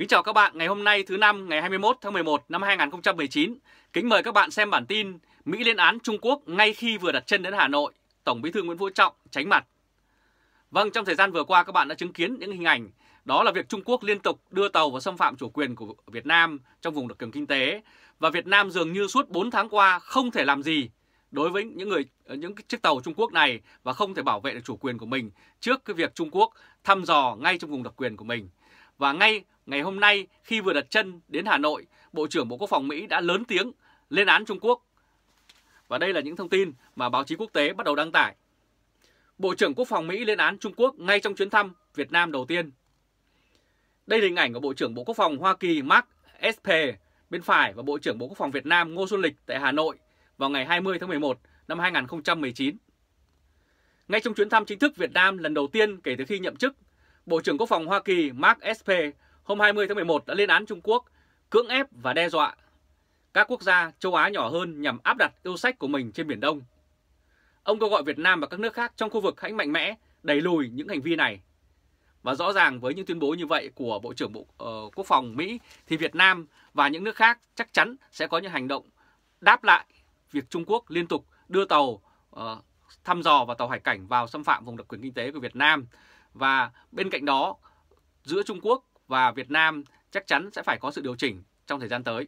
Kính chào các bạn, ngày hôm nay thứ năm ngày 21 tháng 11 năm 2019. Kính mời các bạn xem bản tin Mỹ lên án Trung Quốc ngay khi vừa đặt chân đến Hà Nội, Tổng Bí thư Nguyễn Phú Trọng tránh mặt. Vâng, trong thời gian vừa qua các bạn đã chứng kiến những hình ảnh đó là việc Trung Quốc liên tục đưa tàu vào xâm phạm chủ quyền của Việt Nam trong vùng đặc quyền kinh tế và Việt Nam dường như suốt 4 tháng qua không thể làm gì đối với những người những chiếc tàu Trung Quốc này và không thể bảo vệ được chủ quyền của mình trước cái việc Trung Quốc thăm dò ngay trong vùng đặc quyền của mình. Và ngay ngày hôm nay khi vừa đặt chân đến Hà Nội, Bộ trưởng Bộ Quốc phòng Mỹ đã lớn tiếng lên án Trung Quốc. Và đây là những thông tin mà báo chí quốc tế bắt đầu đăng tải. Bộ trưởng Quốc phòng Mỹ lên án Trung Quốc ngay trong chuyến thăm Việt Nam đầu tiên. Đây là hình ảnh của Bộ trưởng Bộ Quốc phòng Hoa Kỳ Mark Esper bên phải và Bộ trưởng Bộ Quốc phòng Việt Nam Ngô Xuân Lịch tại Hà Nội vào ngày 20 tháng 11 năm 2019. Ngay trong chuyến thăm chính thức Việt Nam lần đầu tiên kể từ khi nhậm chức, Bộ trưởng Quốc phòng Hoa Kỳ Mark Esper hôm 20 tháng 11 đã lên án Trung Quốc cưỡng ép và đe dọa các quốc gia châu Á nhỏ hơn nhằm áp đặt yêu sách của mình trên Biển Đông. Ông kêu gọi Việt Nam và các nước khác trong khu vực hãy mạnh mẽ đẩy lùi những hành vi này. Và rõ ràng với những tuyên bố như vậy của Bộ trưởng Bộ uh, Quốc phòng Mỹ thì Việt Nam và những nước khác chắc chắn sẽ có những hành động đáp lại việc Trung Quốc liên tục đưa tàu uh, thăm dò và tàu hải cảnh vào xâm phạm vùng đặc quyền kinh tế của Việt Nam và bên cạnh đó, giữa Trung Quốc và Việt Nam chắc chắn sẽ phải có sự điều chỉnh trong thời gian tới.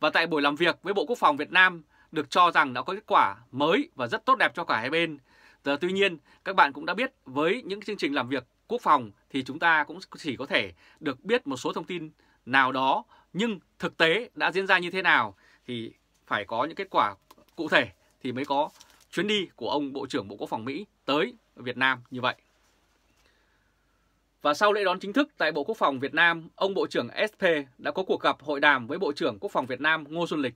Và tại buổi làm việc với Bộ Quốc phòng Việt Nam được cho rằng đã có kết quả mới và rất tốt đẹp cho cả hai bên. Giờ tuy nhiên, các bạn cũng đã biết với những chương trình làm việc quốc phòng thì chúng ta cũng chỉ có thể được biết một số thông tin nào đó nhưng thực tế đã diễn ra như thế nào thì phải có những kết quả cụ thể thì mới có chuyến đi của ông Bộ trưởng Bộ Quốc phòng Mỹ tới Việt Nam như vậy. Và sau lễ đón chính thức tại Bộ Quốc phòng Việt Nam, ông Bộ trưởng SP đã có cuộc gặp hội đàm với Bộ trưởng Quốc phòng Việt Nam Ngô Xuân Lịch.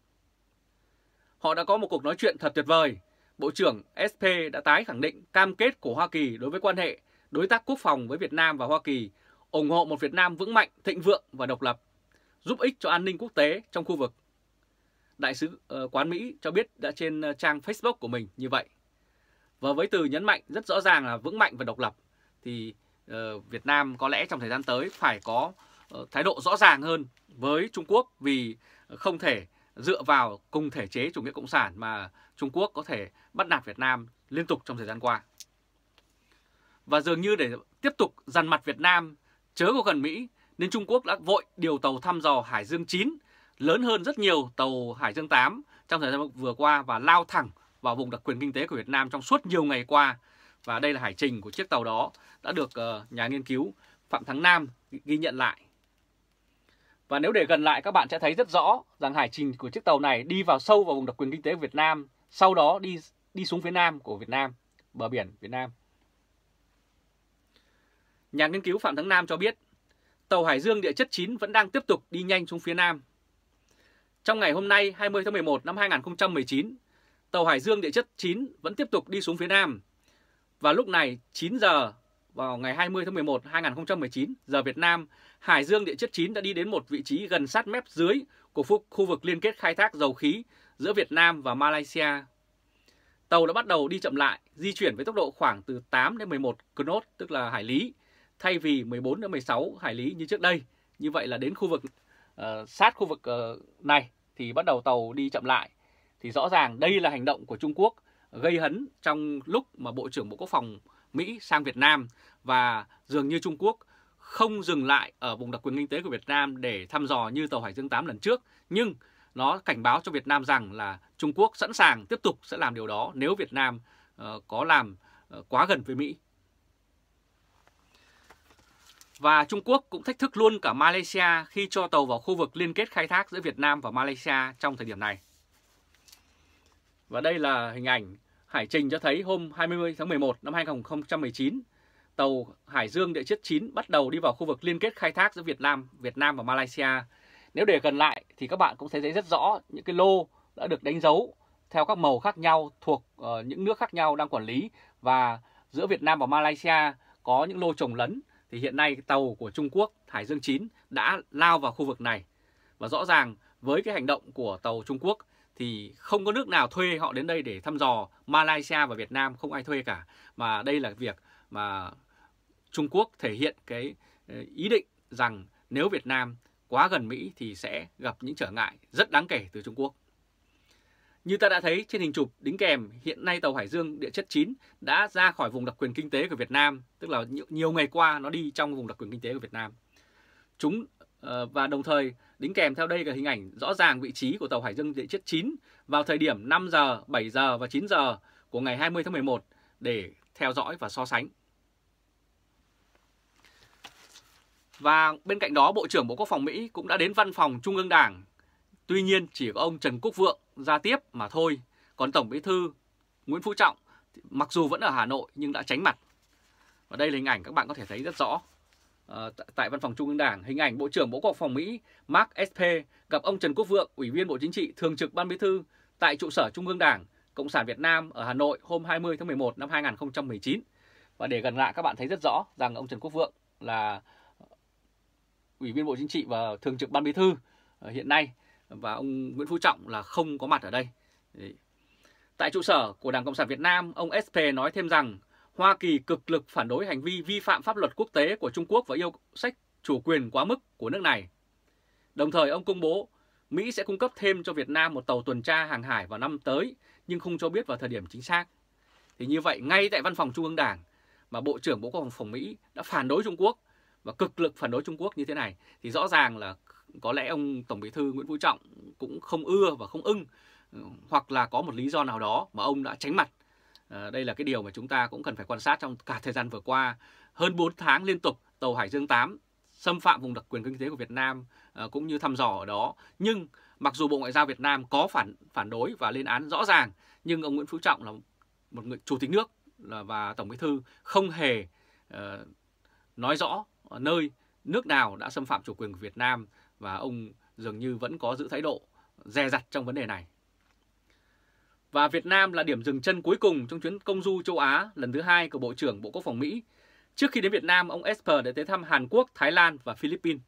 Họ đã có một cuộc nói chuyện thật tuyệt vời. Bộ trưởng SP đã tái khẳng định cam kết của Hoa Kỳ đối với quan hệ đối tác quốc phòng với Việt Nam và Hoa Kỳ, ủng hộ một Việt Nam vững mạnh, thịnh vượng và độc lập, giúp ích cho an ninh quốc tế trong khu vực. Đại sứ ờ, quán Mỹ cho biết đã trên ờ, trang Facebook của mình như vậy. Và với từ nhấn mạnh rất rõ ràng là vững mạnh và độc lập, thì Ờ, Việt Nam có lẽ trong thời gian tới phải có ờ, thái độ rõ ràng hơn với Trung Quốc vì không thể dựa vào cùng thể chế chủ nghĩa cộng sản mà Trung Quốc có thể bắt nạt Việt Nam liên tục trong thời gian qua. Và dường như để tiếp tục dằn mặt Việt Nam chớ có gần Mỹ nên Trung Quốc đã vội điều tàu thăm dò Hải Dương 9 lớn hơn rất nhiều tàu Hải Dương 8 trong thời gian vừa qua và lao thẳng vào vùng đặc quyền kinh tế của Việt Nam trong suốt nhiều ngày qua và đây là hải trình của chiếc tàu đó đã được ờ, nhà nghiên cứu Phạm Thắng Nam ghi nhận lại. Và nếu để gần lại các bạn sẽ thấy rất rõ rằng hải trình của chiếc tàu này đi vào sâu vào vùng đặc quyền kinh tế của Việt Nam, sau đó đi đi xuống phía nam của Việt Nam, bờ biển Việt Nam. Nhà nghiên cứu Phạm Thắng Nam cho biết, tàu Hải Dương địa chất 9 vẫn đang tiếp tục đi nhanh xuống phía nam. Trong ngày hôm nay 20 tháng 11 năm 2019, tàu Hải Dương địa chất 9 vẫn tiếp tục đi xuống phía nam và lúc này 9 giờ vào ngày 20 tháng 11 2019 giờ Việt Nam, Hải Dương địa chất 9 đã đi đến một vị trí gần sát mép dưới của khu vực liên kết khai thác dầu khí giữa Việt Nam và Malaysia. Tàu đã bắt đầu đi chậm lại, di chuyển với tốc độ khoảng từ 8 đến 11 knot tức là hải lý, thay vì 14 đến 16 hải lý như trước đây. Như vậy là đến khu vực uh, sát khu vực uh, này thì bắt đầu tàu đi chậm lại. Thì rõ ràng đây là hành động của Trung Quốc gây hấn trong lúc mà Bộ trưởng Bộ Quốc phòng Mỹ sang Việt Nam và dường như Trung Quốc không dừng lại ở vùng đặc quyền kinh tế của Việt Nam để thăm dò như tàu Hải Dương 8 lần trước, nhưng nó cảnh báo cho Việt Nam rằng là Trung Quốc sẵn sàng tiếp tục sẽ làm điều đó nếu Việt Nam ờ, có làm ờ, quá gần với Mỹ. Và Trung Quốc cũng thách thức luôn cả Malaysia khi cho tàu vào khu vực liên kết khai thác giữa Việt Nam và Malaysia trong thời điểm này. Và đây là hình ảnh Hải Trình cho thấy hôm 20 tháng 11 năm 2019, tàu Hải Dương Địa chất 9 bắt đầu đi vào khu vực liên kết khai thác giữa Việt Nam, Việt Nam và Malaysia. Nếu để gần lại thì các bạn cũng sẽ thấy rất rõ những cái lô đã được đánh dấu theo các màu khác nhau thuộc uh, những nước khác nhau đang quản lý và giữa Việt Nam và Malaysia có những lô trồng lấn thì hiện nay tàu của Trung Quốc Hải Dương 9 đã lao vào khu vực này. Và rõ ràng với cái hành động của tàu Trung Quốc thì không có nước nào thuê họ đến đây để thăm dò Malaysia và Việt Nam không ai thuê cả mà đây là việc mà Trung Quốc thể hiện cái ờ, ý định rằng nếu Việt Nam quá gần Mỹ thì sẽ gặp những trở ngại rất đáng kể từ Trung Quốc. Như ta đã thấy trên hình chụp đính kèm, hiện nay tàu Hải Dương địa chất 9 đã ra khỏi vùng đặc quyền kinh tế của Việt Nam, tức là nhiều, nhiều ngày qua nó đi trong vùng đặc quyền kinh tế của Việt Nam. Chúng ờ, và đồng thời Đính kèm theo đây là hình ảnh rõ ràng vị trí của tàu Hải Dương Địa chất 9 vào thời điểm 5 giờ, 7 giờ và 9 giờ của ngày 20 tháng 11 để theo dõi và so sánh. Và bên cạnh đó, Bộ trưởng Bộ Quốc phòng Mỹ cũng đã đến văn phòng Trung ương Đảng. Tuy nhiên, chỉ có ông Trần Quốc Vượng ra tiếp mà thôi. Còn Tổng Bí thư Nguyễn Phú Trọng mặc dù vẫn ở Hà Nội nhưng đã tránh mặt. Và đây là hình ảnh các bạn có thể thấy rất rõ. Ờ, tại Văn phòng Trung ương Đảng hình ảnh Bộ trưởng Bộ Quốc phòng Mỹ Mark Esper gặp ông Trần Quốc Vượng, Ủy viên Bộ Chính trị, Thường trực Ban Bí thư tại trụ sở Trung ương Đảng Cộng sản Việt Nam ở Hà Nội hôm 20 tháng 11 năm 2019. Và để gần lại các bạn thấy rất rõ rằng ông Trần Quốc Vượng là Ủy viên Bộ Chính trị và Thường trực Ban Bí thư ờ, hiện nay và ông Nguyễn Phú Trọng là không có mặt ở đây. Tại trụ sở của Đảng Cộng sản Việt Nam, ông SP nói thêm rằng Hoa Kỳ cực lực phản đối hành vi vi phạm pháp luật quốc tế của Trung Quốc và yêu sách chủ quyền quá mức của nước này. Đồng thời ông công bố Mỹ sẽ cung cấp thêm cho Việt Nam một tàu tuần tra hàng hải vào năm tới nhưng không cho biết vào thời điểm chính xác. Thì như vậy ngay tại văn phòng Trung ương Đảng mà Bộ trưởng Bộ Quốc phòng Mỹ đã phản đối Trung Quốc và cực lực phản đối Trung Quốc như thế này thì rõ ràng là có lẽ ông Tổng Bí thư Nguyễn Phú Trọng cũng không ưa và không ưng ừ, hoặc là có một lý do nào đó mà ông đã tránh mặt Ờ, đây là cái điều mà chúng ta cũng cần phải quan sát trong cả thời gian vừa qua. Hơn 4 tháng liên tục tàu Hải Dương 8 xâm phạm vùng đặc quyền kinh tế của Việt Nam ờ, cũng như thăm dò ở đó. Nhưng mặc dù Bộ Ngoại giao Việt Nam có phản phản đối và lên án rõ ràng, nhưng ông Nguyễn Phú Trọng là một người chủ tịch nước là và tổng bí thư không hề ờ, nói rõ nơi nước nào đã xâm phạm chủ quyền của Việt Nam và ông dường như vẫn có giữ thái độ dè dặt trong vấn đề này. Và Việt Nam là điểm dừng chân cuối cùng trong chuyến công du châu Á lần thứ hai của Bộ trưởng Bộ Quốc phòng Mỹ. Trước khi đến Việt Nam, ông Esper đã tới thăm Hàn Quốc, Thái Lan và Philippines.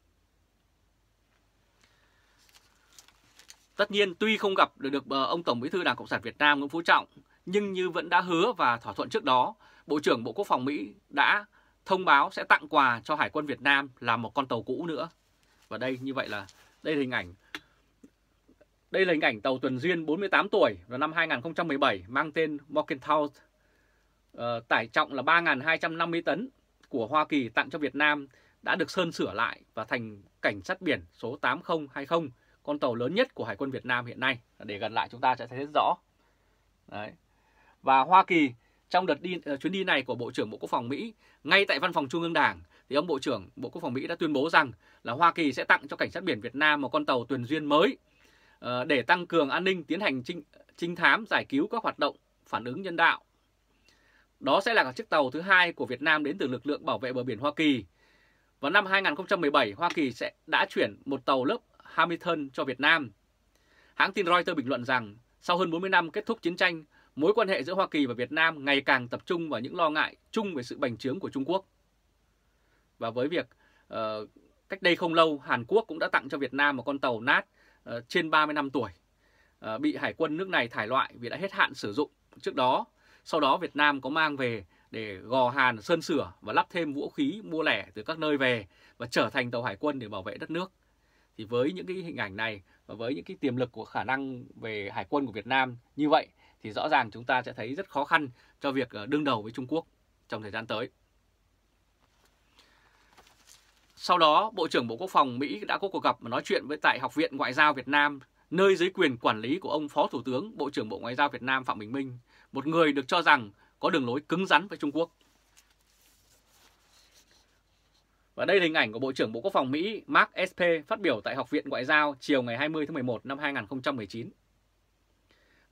Tất nhiên, tuy không gặp được, ờ, ông Tổng Bí thư Đảng Cộng sản Việt Nam Nguyễn Phú Trọng, nhưng như vẫn đã hứa và thỏa thuận trước đó, Bộ trưởng Bộ Quốc phòng Mỹ đã thông báo sẽ tặng quà cho Hải quân Việt Nam là một con tàu cũ nữa. Và đây như vậy là đây là hình ảnh đây là hình ảnh tàu Tuần Duyên 48 tuổi vào năm 2017 mang tên Morgenthau, ờ, tải trọng là 3.250 tấn của Hoa Kỳ tặng cho Việt Nam đã được sơn sửa lại và thành cảnh sát biển số 8020, con tàu lớn nhất của Hải quân Việt Nam hiện nay. Để gần lại chúng ta sẽ thấy rất rõ. Đấy. Và Hoa Kỳ trong đợt đi, ờ, chuyến đi này của Bộ trưởng Bộ Quốc phòng Mỹ, ngay tại Văn phòng Trung ương Đảng, thì ông Bộ trưởng Bộ Quốc phòng Mỹ đã tuyên bố rằng là Hoa Kỳ sẽ tặng cho cảnh sát biển Việt Nam một con tàu tuần duyên mới Ờ, để tăng cường an ninh tiến hành trinh, trinh thám giải cứu các hoạt động phản ứng nhân đạo. Đó sẽ là chiếc tàu thứ hai của Việt Nam đến từ lực lượng bảo vệ bờ biển Hoa Kỳ. Vào năm 2017, Hoa Kỳ sẽ đã chuyển một tàu lớp Hamilton cho Việt Nam. Hãng tin Reuters bình luận rằng, sau hơn 40 năm kết thúc chiến tranh, mối quan hệ giữa Hoa Kỳ và Việt Nam ngày càng tập trung vào những lo ngại chung về sự bành trướng của Trung Quốc. Và với việc uh, cách đây không lâu, Hàn Quốc cũng đã tặng cho Việt Nam một con tàu nát uh, trên 30 năm tuổi ờ, bị hải quân nước này thải loại vì đã hết hạn sử dụng trước đó. Sau đó Việt Nam có mang về để gò hàn sơn sửa và lắp thêm vũ khí mua lẻ từ các nơi về và trở thành tàu hải quân để bảo vệ đất nước. Thì với những cái hình ảnh này và với những cái tiềm lực của khả năng về hải quân của Việt Nam như vậy thì rõ ràng chúng ta sẽ thấy rất khó khăn cho việc ờ, đương đầu với Trung Quốc trong thời gian tới. Sau đó, Bộ trưởng Bộ Quốc phòng Mỹ đã có cuộc gặp và nói chuyện với tại Học viện Ngoại giao Việt Nam, nơi dưới quyền quản lý của ông Phó Thủ tướng Bộ trưởng Bộ Ngoại giao Việt Nam Phạm Bình Minh, một người được cho rằng có đường lối cứng rắn với Trung Quốc. Và đây là hình ảnh của Bộ trưởng Bộ Quốc phòng Mỹ Mark SP phát biểu tại Học viện Ngoại giao chiều ngày 20 tháng 11 năm 2019.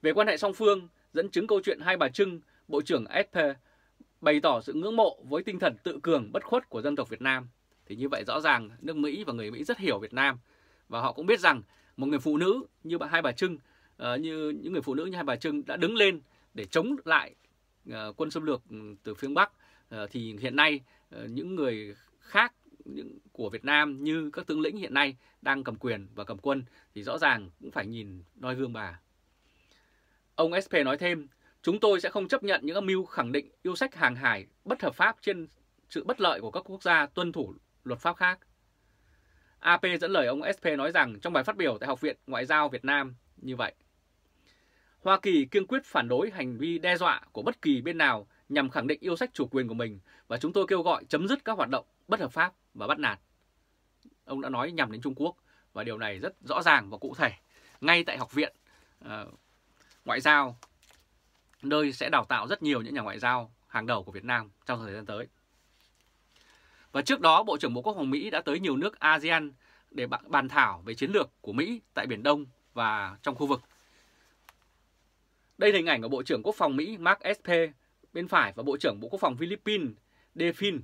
Về quan hệ song phương, dẫn chứng câu chuyện Hai Bà Trưng, Bộ trưởng SP bày tỏ sự ngưỡng mộ với tinh thần tự cường bất khuất của dân tộc Việt Nam – thì như vậy rõ ràng nước Mỹ và người Mỹ rất hiểu Việt Nam và họ cũng biết rằng một người phụ nữ như bà Hai Bà Trưng, ờ, như những người phụ nữ như Hai Bà Trưng đã đứng lên để chống lại ờ, quân xâm lược ừ, từ phương Bắc ờ, thì hiện nay những người khác những của Việt Nam như các tướng lĩnh hiện nay đang cầm quyền và cầm quân thì rõ ràng cũng phải nhìn noi gương bà. Ông SP nói thêm, chúng tôi sẽ không chấp nhận những âm mưu khẳng định yêu sách hàng hải bất hợp pháp trên sự bất lợi của các quốc gia tuân thủ luật pháp khác. AP dẫn lời ông SP nói rằng trong bài phát biểu tại Học viện Ngoại giao Việt Nam như vậy. Hoa Kỳ kiên quyết phản đối hành vi đe dọa của bất kỳ bên nào nhằm khẳng định yêu sách chủ quyền của mình và chúng tôi kêu gọi chấm dứt các hoạt động bất hợp pháp và bắt nạt. Ông đã nói nhằm đến Trung Quốc và điều này rất rõ ràng và cụ thể ngay tại Học viện uh, Ngoại giao, nơi sẽ đào tạo rất nhiều những nhà ngoại giao hàng đầu của Việt Nam trong thời gian tới. Và trước đó, Bộ trưởng Bộ Quốc phòng Mỹ đã tới nhiều nước ASEAN để bàn thảo về chiến lược của Mỹ tại Biển Đông và trong khu vực. Đây là hình ảnh của Bộ trưởng Quốc phòng Mỹ Mark Esper bên phải và Bộ trưởng Bộ Quốc phòng Philippines Defin.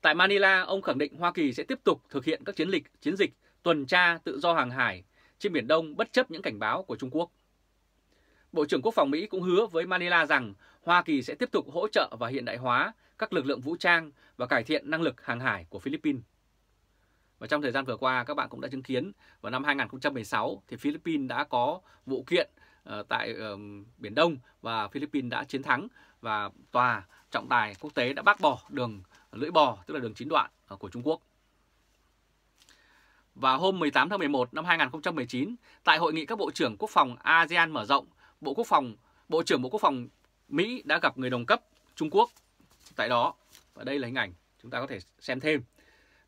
Tại Manila, ông khẳng định Hoa Kỳ sẽ tiếp tục thực hiện các chiến lịch chiến dịch tuần tra tự do hàng hải trên Biển Đông bất chấp những cảnh báo của Trung Quốc. Bộ trưởng Quốc phòng Mỹ cũng hứa với Manila rằng Hoa Kỳ sẽ tiếp tục hỗ trợ và hiện đại hóa các lực lượng vũ trang và cải thiện năng lực hàng hải của Philippines. Và trong thời gian vừa qua các bạn cũng đã chứng kiến vào năm 2016 thì Philippines đã có vụ kiện ờ, tại ờ, Biển Đông và Philippines đã chiến thắng và tòa trọng tài quốc tế đã bác bỏ đường lưỡi bò tức là đường chín đoạn ờ, của Trung Quốc. Và hôm 18 tháng 11 năm 2019 tại hội nghị các bộ trưởng quốc phòng ASEAN mở rộng, Bộ Quốc phòng Bộ trưởng Bộ Quốc phòng Mỹ đã gặp người đồng cấp Trung Quốc tại đó. Và đây là hình ảnh chúng ta có thể xem thêm.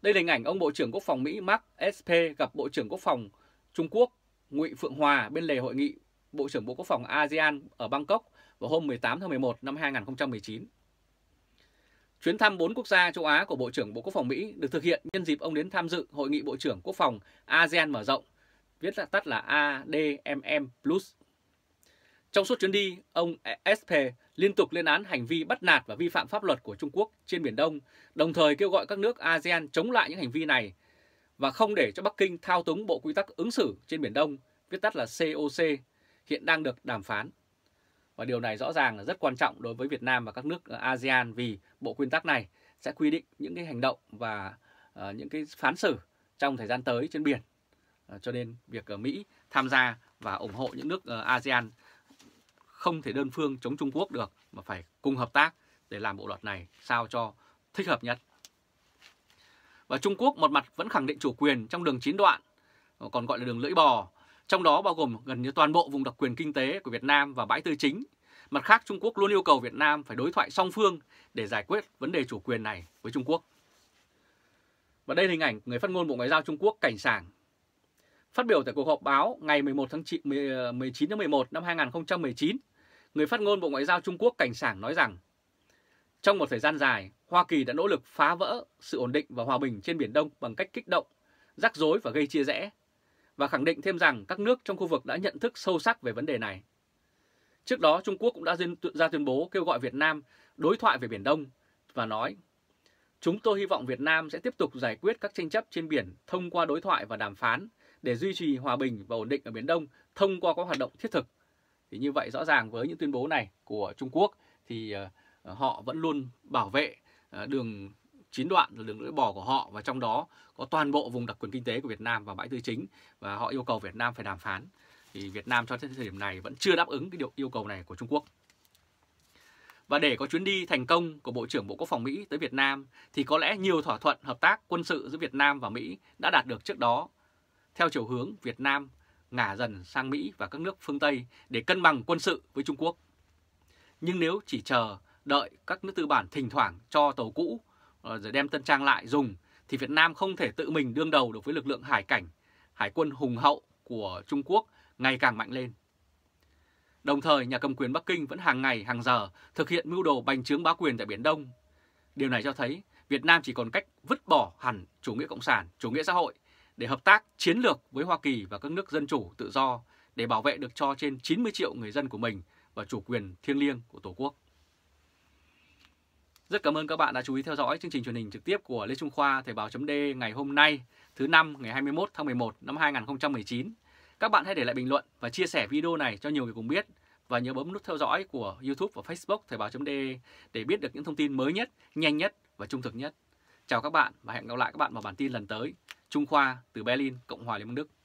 Đây là hình ảnh ông Bộ trưởng Quốc phòng Mỹ Mark SP gặp Bộ trưởng Quốc phòng Trung Quốc Ngụy Phượng Hòa bên lề hội nghị Bộ trưởng Bộ Quốc phòng ASEAN ở Bangkok vào hôm 18 tháng 11 năm 2019. Chuyến thăm 4 quốc gia châu Á của Bộ trưởng Bộ Quốc phòng Mỹ được thực hiện nhân dịp ông đến tham dự Hội nghị Bộ trưởng Quốc phòng ASEAN mở rộng, viết là tắt là ADMM Plus trong suốt chuyến đi, ông Esper liên tục lên án hành vi bắt nạt và vi phạm pháp luật của Trung Quốc trên Biển Đông, đồng thời kêu gọi các nước ASEAN chống lại những hành vi này và không để cho Bắc Kinh thao túng Bộ Quy tắc ứng xử trên Biển Đông, viết tắt là COC, hiện đang được đàm phán. Và điều này rõ ràng là rất quan trọng đối với Việt Nam và các nước ASEAN vì Bộ Quy tắc này sẽ quy định những cái hành động và uh, những cái phán xử trong thời gian tới trên biển. Uh, cho nên việc uh, Mỹ tham gia và ủng hộ những nước uh, ASEAN không thể đơn phương chống Trung Quốc được mà phải cùng hợp tác để làm bộ luật này sao cho thích hợp nhất. Và Trung Quốc một mặt vẫn khẳng định chủ quyền trong đường chín đoạn, còn gọi là đường lưỡi bò, trong đó bao gồm gần như toàn bộ vùng đặc quyền kinh tế của Việt Nam và bãi tư chính. Mặt khác, Trung Quốc luôn yêu cầu Việt Nam phải đối thoại song phương để giải quyết vấn đề chủ quyền này với Trung Quốc. Và đây là hình ảnh người phát ngôn Bộ Ngoại giao Trung Quốc Cảnh Sảng. Phát biểu tại cuộc họp báo ngày 11 tháng 9, 19 ờ, tháng 11 năm 2019, người phát ngôn Bộ Ngoại giao Trung Quốc Cảnh Sảng nói rằng Trong một thời gian dài, Hoa Kỳ đã nỗ lực phá vỡ sự ổn định và hòa bình trên Biển Đông bằng cách kích động, rắc rối và gây chia rẽ, và khẳng định thêm rằng các nước trong khu vực đã nhận thức sâu sắc về vấn đề này. Trước đó, Trung Quốc cũng đã ra tuyên bố kêu gọi Việt Nam đối thoại về Biển Đông và nói Chúng tôi hy vọng Việt Nam sẽ tiếp tục giải quyết các tranh chấp trên biển thông qua đối thoại và đàm phán để duy trì hòa bình và ổn định ở Biển Đông thông qua các hoạt động thiết thực thì như vậy rõ ràng với những tuyên bố này của Trung Quốc thì ờ, ờ, họ vẫn luôn bảo vệ ờ, đường chín đoạn là đường lưỡi bò của họ và trong đó có toàn bộ vùng đặc quyền kinh tế của Việt Nam và bãi tư chính và họ yêu cầu Việt Nam phải đàm phán. Thì Việt Nam cho đến thời điểm này vẫn chưa đáp ứng cái điều yêu cầu này của Trung Quốc. Và để có chuyến đi thành công của Bộ trưởng Bộ Quốc phòng Mỹ tới Việt Nam thì có lẽ nhiều thỏa thuận hợp tác quân sự giữa Việt Nam và Mỹ đã đạt được trước đó theo chiều hướng Việt Nam ngả dần sang Mỹ và các nước phương Tây để cân bằng quân sự với Trung Quốc. Nhưng nếu chỉ chờ đợi các nước tư bản thỉnh thoảng cho tàu cũ ờ, rồi đem tân trang lại dùng thì Việt Nam không thể tự mình đương đầu được với lực lượng hải cảnh, hải quân hùng hậu của Trung Quốc ngày càng mạnh lên. Đồng thời, nhà cầm quyền Bắc Kinh vẫn hàng ngày, hàng giờ thực hiện mưu đồ bành trướng bá quyền tại Biển Đông. Điều này cho thấy Việt Nam chỉ còn cách vứt bỏ hẳn chủ nghĩa cộng sản, chủ nghĩa xã hội để hợp tác chiến lược với Hoa Kỳ và các nước dân chủ tự do để bảo vệ được cho trên 90 triệu người dân của mình và chủ quyền thiêng liêng của Tổ quốc. Rất cảm ơn các bạn đã chú ý theo dõi chương trình truyền hình trực tiếp của Lê Trung Khoa Thời báo .d ngày hôm nay thứ năm ngày 21 tháng 11 năm 2019. Các bạn hãy để lại bình luận và chia sẻ video này cho nhiều người cùng biết và nhớ bấm nút theo dõi của YouTube và Facebook Thời báo .d để biết được những thông tin mới nhất, nhanh nhất và trung thực nhất. Chào các bạn và hẹn gặp lại các bạn vào bản tin lần tới. Trung Khoa từ Berlin, Cộng hòa Liên bang Đức